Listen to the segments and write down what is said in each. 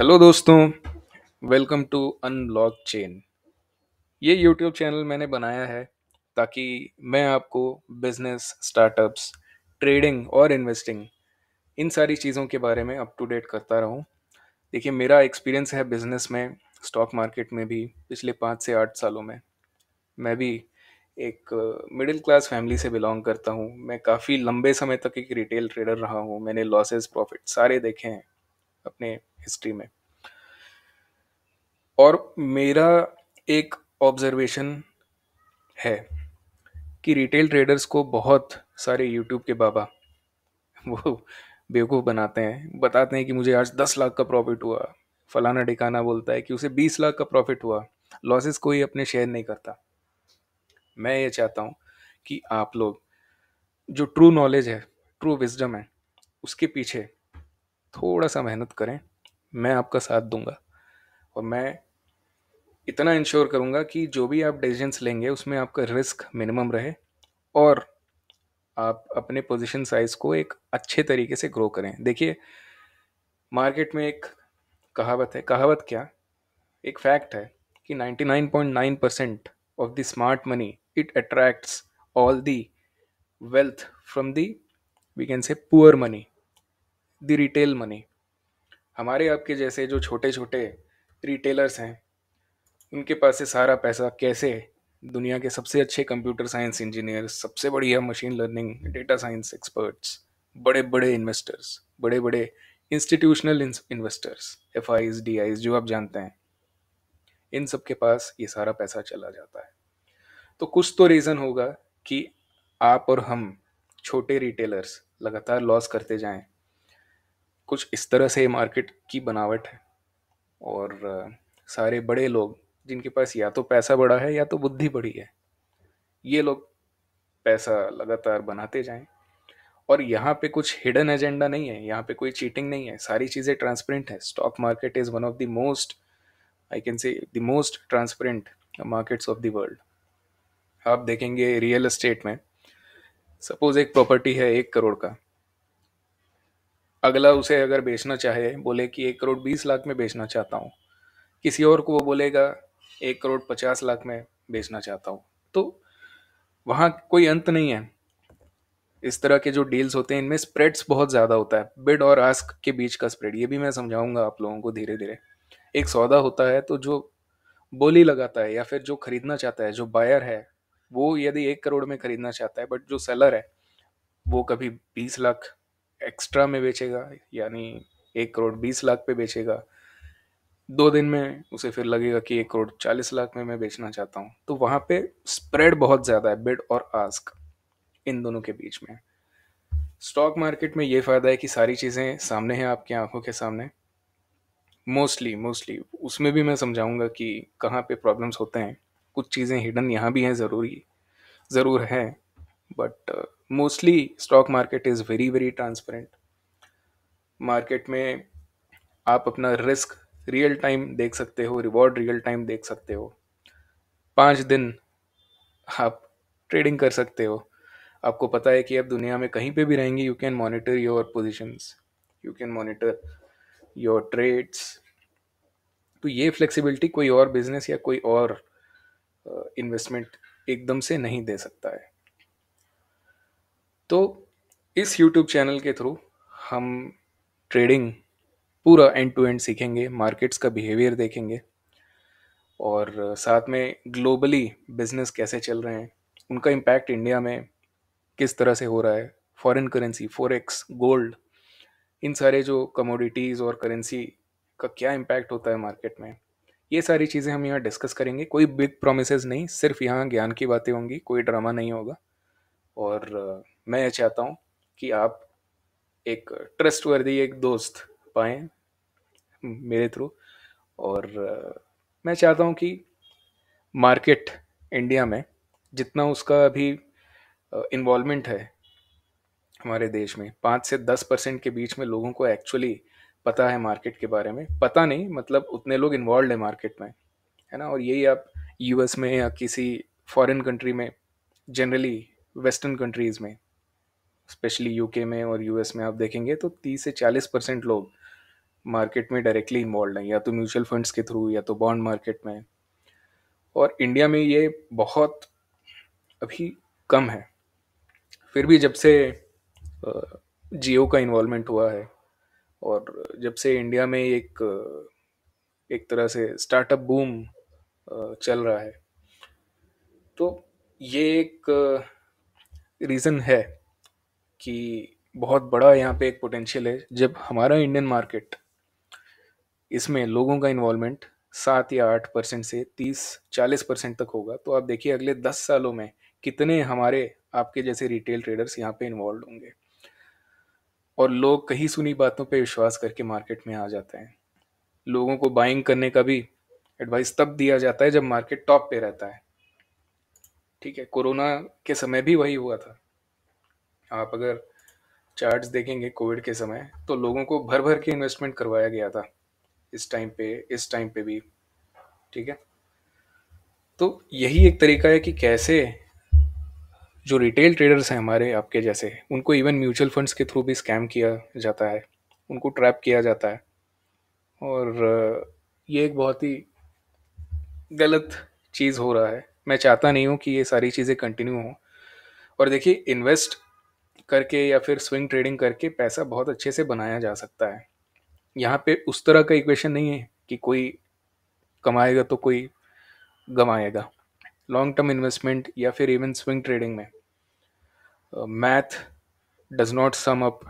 Hello दोस्तों welcome to unblock chain ये YouTube channel मैंने बनाया है ताकि मैं आपको बिजनेस स्टार्टअप्स ट्रेडिंग और इन्वेस्टिंग इन सारी चीज़ों के बारे में अप टू डेट करता रहूं देखिए मेरा एक्सपीरियंस है बिज़नेस में स्टॉक मार्केट में भी पिछले पाँच से आठ सालों में मैं भी एक मिडिल क्लास फैमिली से बिलोंग करता हूँ मैं काफ़ी लंबे समय तक एक रिटेल ट्रेडर रहा हूँ मैंने लॉसेज प्रॉफिट सारे देखे हैं अपने हिस्ट्री में और मेरा एक ऑब्जर्वेशन है कि रिटेल ट्रेडर्स को बहुत सारे यूट्यूब के बाबा वो बेवकूफ़ बनाते हैं बताते हैं कि मुझे आज दस लाख का प्रॉफिट हुआ फलाना ठिकाना बोलता है कि उसे बीस लाख का प्रॉफिट हुआ लॉसेस कोई अपने शेयर नहीं करता मैं ये चाहता हूँ कि आप लोग जो ट्रू नॉलेज है ट्रू विजडम है उसके पीछे थोड़ा सा मेहनत करें मैं आपका साथ दूंगा और मैं इतना इंश्योर करूंगा कि जो भी आप डिसीजंस लेंगे उसमें आपका रिस्क मिनिमम रहे और आप अपने पोजीशन साइज को एक अच्छे तरीके से ग्रो करें देखिए मार्केट में एक कहावत है कहावत क्या एक फैक्ट है कि 99.9 percent of the smart money it attracts all the wealth from the we can say poor money the retail money हमारे आपके जैसे जो छोटे छोटे रिटेलर्स हैं उनके पास से सारा पैसा कैसे दुनिया के सबसे अच्छे कंप्यूटर साइंस इंजीनियर सबसे बढ़िया machine learning data science experts बड़े बड़े इन्वेस्टर्स बड़े बड़े institutional investors F Is D Is जो आप जानते हैं इन सब के पास ये सारा पैसा चला जाता है तो कुछ तो रीज़न होगा कि आप और हम छोटे रिटेलर्स लगातार लॉस करते जाएं कुछ इस तरह से मार्केट की बनावट है और सारे बड़े लोग जिनके पास या तो पैसा बड़ा है या तो बुद्धि बड़ी है ये लोग पैसा लगातार बनाते जाएं और यहाँ पे कुछ हिडन एजेंडा नहीं है यहाँ पे कोई चीटिंग नहीं है सारी चीज़ें ट्रांसपेरेंट है stock market is one of the most I can say the most transparent markets of the world आप देखेंगे रियल इस्टेट में सपोज एक प्रॉपर्टी है एक करोड़ का अगला उसे अगर बेचना चाहे बोले कि एक करोड़ बीस लाख में बेचना चाहता हूँ किसी और को वो बोलेगा एक करोड़ पचास लाख में बेचना चाहता हूँ तो वहाँ कोई अंत नहीं है इस तरह के जो डील्स होते हैं इनमें स्प्रेड्स बहुत ज़्यादा होता है बिड और आस्क के बीच का स्प्रेड ये भी मैं समझाऊंगा आप लोगों को धीरे धीरे एक सौदा होता है तो जो बोली लगाता है या फिर जो खरीदना चाहता है जो बायर है वो यदि एक करोड़ में खरीदना चाहता है बट जो सेलर है वो कभी बीस लाख एक्स्ट्रा में बेचेगा यानी एक करोड़ बीस लाख पे बेचेगा दो दिन में उसे फिर लगेगा कि एक करोड़ चालीस लाख में मैं बेचना चाहता हूँ तो वहाँ पे स्प्रेड बहुत ज़्यादा है बिड और आस्क इन दोनों के बीच में स्टॉक मार्केट में ये फ़ायदा है कि सारी चीज़ें सामने हैं आपकी आंखों के सामने मोस्टली मोस्टली उसमें भी मैं समझाऊंगा कि कहाँ पे प्रॉब्लम्स होते हैं कुछ चीज़ें हिडन यहाँ भी हैं ज़रूरी ज़रूर हैं but mostly stock market is very very transparent market में आप अपना रिस्क रियल टाइम देख सकते हो रिवॉर्ड रियल टाइम देख सकते हो पाँच दिन आप ट्रेडिंग कर सकते हो आपको पता है कि आप दुनिया में कहीं पे भी रहेंगे you can monitor your positions you can monitor your trades तो ये फ्लेक्सिबिलिटी कोई और बिजनेस या कोई और इन्वेस्टमेंट uh, एकदम से नहीं दे सकता है तो इस YouTube चैनल के थ्रू हम ट्रेडिंग पूरा एंड टू एंड सीखेंगे मार्केट्स का बिहेवियर देखेंगे और साथ में ग्लोबली बिजनेस कैसे चल रहे हैं उनका इम्पैक्ट इंडिया में किस तरह से हो रहा है फॉरेन करेंसी फॉरेक्स गोल्ड इन सारे जो कमोडिटीज़ और करेंसी का क्या इम्पैक्ट होता है मार्केट में ये सारी चीज़ें हम यहाँ डिस्कस करेंगे कोई बिग प्रोमिस नहीं सिर्फ यहाँ ज्ञान की बातें होंगी कोई ड्रामा नहीं होगा और मैं ये चाहता हूँ कि आप एक ट्रस्ट वर्दी एक दोस्त पाएँ मेरे थ्रू और मैं चाहता हूँ कि मार्केट इंडिया में जितना उसका अभी इन्वॉलमेंट है हमारे देश में पाँच से दस परसेंट के बीच में लोगों को एक्चुअली पता है मार्केट के बारे में पता नहीं मतलब उतने लोग इन्वॉल्व है मार्केट में है ना और यही आप यूएस में या किसी फॉरेन कंट्री में जनरली वेस्टर्न कंट्रीज़ में स्पेशली यूके में और यूएस में आप देखेंगे तो तीस से चालीस परसेंट लोग मार्केट में डायरेक्टली इन्वॉल्व हैं या तो म्यूचुअल फंड्स के थ्रू या तो बॉन्ड मार्केट में और इंडिया में ये बहुत अभी कम है फिर भी जब से जियो का इन्वॉल्वमेंट हुआ है और जब से इंडिया में एक एक तरह से स्टार्टअप बूम चल रहा है तो ये एक रीज़न है कि बहुत बड़ा यहाँ पे एक पोटेंशियल है जब हमारा इंडियन मार्केट इसमें लोगों का इन्वॉल्वमेंट सात या आठ परसेंट से तीस चालीस परसेंट तक होगा तो आप देखिए अगले दस सालों में कितने हमारे आपके जैसे रिटेल ट्रेडर्स यहाँ पे इन्वॉल्व होंगे और लोग कहीं सुनी बातों पे विश्वास करके मार्केट में आ जाते हैं लोगों को बाइंग करने का भी एडवाइस तब दिया जाता है जब मार्केट टॉप पे रहता है ठीक है कोरोना के समय भी वही हुआ था आप अगर चार्ट्स देखेंगे कोविड के समय तो लोगों को भर भर के इन्वेस्टमेंट करवाया गया था इस टाइम पे इस टाइम पे भी ठीक है तो यही एक तरीका है कि कैसे जो रिटेल ट्रेडर्स हैं हमारे आपके जैसे उनको इवन म्यूचुअल फंड्स के थ्रू भी स्कैम किया जाता है उनको ट्रैप किया जाता है और ये एक बहुत ही गलत चीज़ हो रहा है मैं चाहता नहीं हूँ कि ये सारी चीज़ें कंटिन्यू हों और देखिए इन्वेस्ट करके या फिर स्विंग ट्रेडिंग करके पैसा बहुत अच्छे से बनाया जा सकता है यहाँ पे उस तरह का इक्वेशन नहीं है कि कोई कमाएगा तो कोई गमाएगा लॉन्ग टर्म इन्वेस्टमेंट या फिर इवन स्विंग ट्रेडिंग में math does not sum up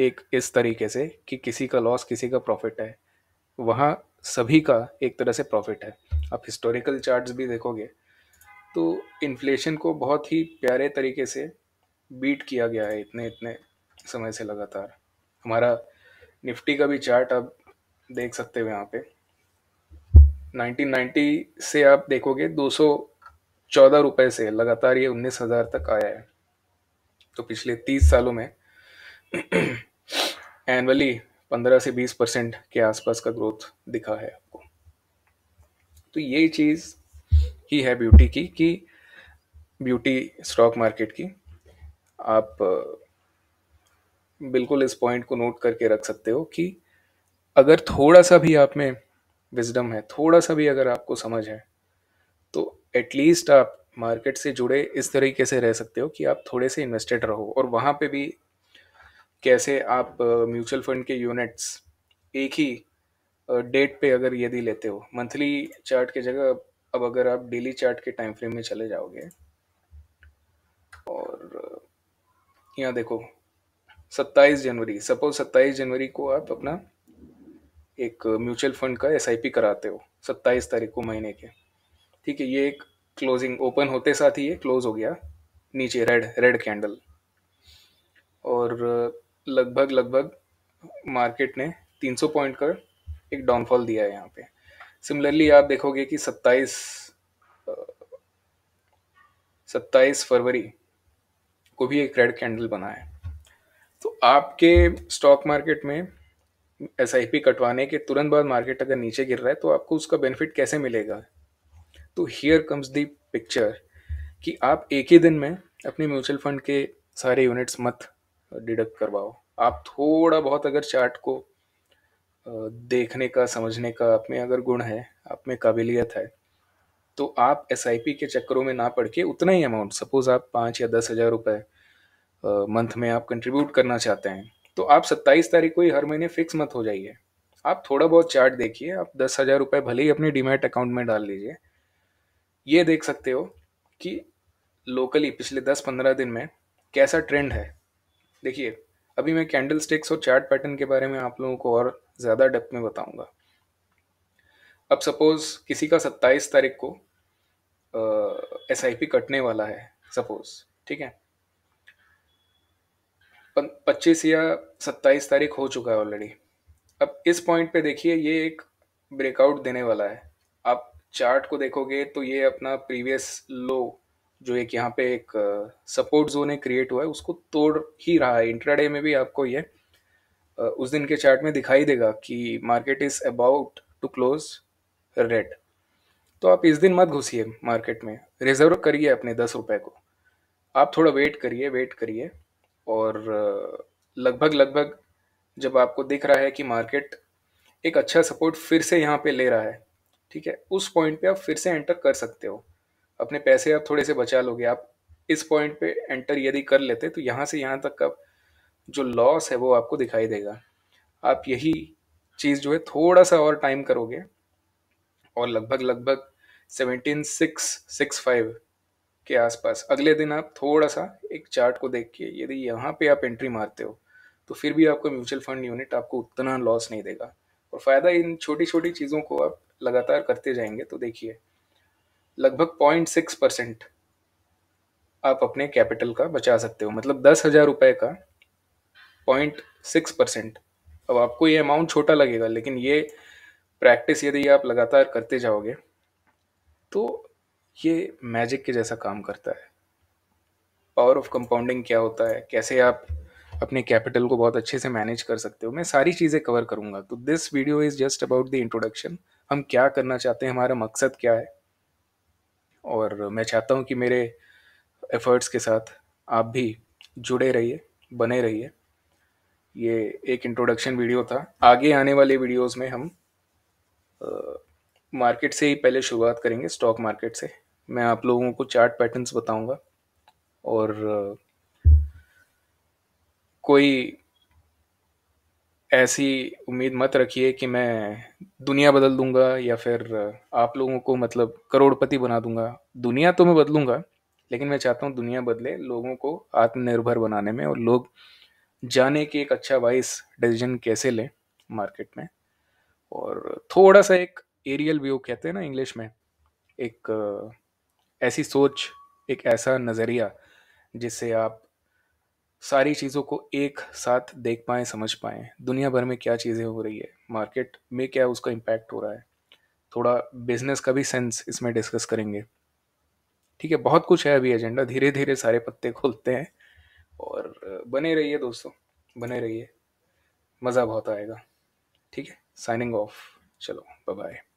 एक इस तरीके से कि किसी का लॉस किसी का प्रॉफिट है वहाँ सभी का एक तरह से प्रॉफिट है आप हिस्टोरिकल चार्ट्स भी देखोगे तो इन्फ्लेशन को बहुत ही प्यारे तरीके से बीट किया गया है इतने इतने समय से लगातार हमारा निफ्टी का भी चार्ट आप देख सकते हो यहाँ पे 1990 से आप देखोगे दो सौ चौदह से लगातार ये उन्नीस हज़ार तक आया है तो पिछले तीस सालों में एनुअली पंद्रह से बीस परसेंट के आसपास का ग्रोथ दिखा है आपको तो ये चीज़ ही है ब्यूटी की कि ब्यूटी स्टॉक मार्केट की आप बिल्कुल इस पॉइंट को नोट करके रख सकते हो कि अगर थोड़ा सा भी आप में विजडम है थोड़ा सा भी अगर आपको समझ है तो एटलीस्ट आप मार्केट से जुड़े इस तरीके से रह सकते हो कि आप थोड़े से इन्वेस्टेड रहो और वहाँ पे भी कैसे आप म्यूचुअल फंड के यूनिट्स एक ही डेट पे अगर यदि लेते हो मंथली चार्ट की जगह अब अगर आप डेली चार्ट के टाइम फ्रेम में चले जाओगे और यहाँ देखो 27 जनवरी सपोज 27 जनवरी को आप अपना एक म्यूचुअल फंड का एस कराते हो 27 तारीख को महीने के ठीक है ये एक क्लोजिंग ओपन होते साथ ही ये क्लोज हो गया नीचे रेड रेड कैंडल और लगभग लगभग मार्केट ने 300 पॉइंट का एक डाउनफॉल दिया है यहाँ पे सिमिलरली आप देखोगे कि 27 सत्ताईस फरवरी को भी एक रेड कैंडल बना है तो आपके स्टॉक मार्केट में एस आई पी कटवाने के तुरंत बाद मार्केट अगर नीचे गिर रहा है तो आपको उसका बेनिफिट कैसे मिलेगा तो हियर कम्स दी पिक्चर कि आप एक ही दिन में अपने म्यूचुअल फंड के सारे यूनिट्स मत डिडक्ट करवाओ आप थोड़ा बहुत अगर चार्ट को देखने का समझने का आप में अगर गुण है आप में काबिलियत है तो आप एस के चक्करों में ना पड़ के उतना ही अमाउंट सपोज आप पाँच या दस हज़ार रुपये मंथ में आप कंट्रीब्यूट करना चाहते हैं तो आप सत्ताईस तारीख को ही हर महीने फिक्स मत हो जाइए आप थोड़ा बहुत चार्ट देखिए आप दस हज़ार रुपये भले ही अपने डीमेट अकाउंट में डाल लीजिए ये देख सकते हो कि लोकली पिछले दस पंद्रह दिन में कैसा ट्रेंड है देखिए अभी मैं कैंडल स्टिक्स और चार्ट पैटर्न के बारे में आप लोगों को और ज़्यादा डेप्थ में बताऊंगा अब सपोज किसी का सत्ताईस तारीख को एस आई पी कटने वाला है सपोज ठीक है पच्चीस या सत्ताईस तारीख हो चुका है ऑलरेडी अब इस पॉइंट पे देखिए ये एक ब्रेकआउट देने वाला है आप चार्ट को देखोगे तो ये अपना प्रीवियस लो जो एक यहाँ पे एक सपोर्ट जोन है क्रिएट हुआ है उसको तोड़ ही रहा है इंट्राडे में भी आपको ये उस दिन के चार्ट में दिखाई देगा कि market is about to close red तो आप इस दिन मत घुसिए मार्केट में रिजर्व करिए अपने दस रुपए को आप थोड़ा वेट करिए वेट करिए और लगभग लगभग जब आपको दिख रहा है कि मार्केट एक अच्छा सपोर्ट फिर से यहाँ पे ले रहा है ठीक है उस पॉइंट पे आप फिर से एंटर कर सकते हो अपने पैसे आप थोड़े से बचा लोगे आप इस पॉइंट पे एंटर यदि कर लेते तो यहाँ से यहाँ तक का जो लॉस है वो आपको दिखाई देगा आप यही चीज़ जो है थोड़ा सा और टाइम करोगे और लगभग लगभग सेवनटीन सिक्स सिक्स फाइव के आसपास अगले दिन आप थोड़ा सा एक चार्ट को देख के यदि यहाँ पे आप एंट्री मारते हो तो फिर भी आपका म्यूचुअल फंड यूनिट आपको उतना लॉस नहीं देगा और फ़ायदा इन छोटी छोटी चीज़ों को आप लगातार करते जाएंगे तो देखिए लगभग पॉइंट सिक्स परसेंट आप अपने कैपिटल का बचा सकते हो मतलब दस हज़ार रुपये का पॉइंट सिक्स परसेंट अब आपको ये अमाउंट छोटा लगेगा लेकिन ये प्रैक्टिस यदि आप लगातार करते जाओगे तो ये मैजिक के जैसा काम करता है पावर ऑफ कंपाउंडिंग क्या होता है कैसे आप अपने कैपिटल को बहुत अच्छे से मैनेज कर सकते हो मैं सारी चीज़ें कवर करूँगा तो this video is just about the introduction हम क्या करना चाहते हैं हमारा मकसद क्या है और मैं चाहता हूँ कि मेरे एफर्ट्स के साथ आप भी जुड़े रहिए बने रहिए ये एक इंट्रोडक्शन वीडियो था आगे आने वाले वीडियोस में हम मार्केट से ही पहले शुरुआत करेंगे स्टॉक मार्केट से मैं आप लोगों को चार्ट पैटर्न्स बताऊंगा और कोई ऐसी उम्मीद मत रखिए कि मैं दुनिया बदल दूंगा या फिर आप लोगों को मतलब करोड़पति बना दूंगा दुनिया तो मैं बदलूंगा लेकिन मैं चाहता हूँ दुनिया बदले लोगों को आत्मनिर्भर बनाने में और लोग जाने के एक अच्छा वाइस डिसीजन कैसे लें मार्केट में और थोड़ा सा एक एरियल व्यू कहते हैं ना इंग्लिश में एक ऐसी सोच एक ऐसा नज़रिया जिससे आप सारी चीज़ों को एक साथ देख पाएँ समझ पाएँ दुनिया भर में क्या चीज़ें हो रही है मार्केट में क्या उसका इम्पैक्ट हो रहा है थोड़ा बिजनेस का भी सेंस इसमें डिस्कस करेंगे ठीक है बहुत कुछ है अभी एजेंडा धीरे धीरे सारे पत्ते खुलते हैं और बने रहिए दोस्तों बने रहिए मज़ा बहुत आएगा ठीक है signing off. Shalom. Bye bye.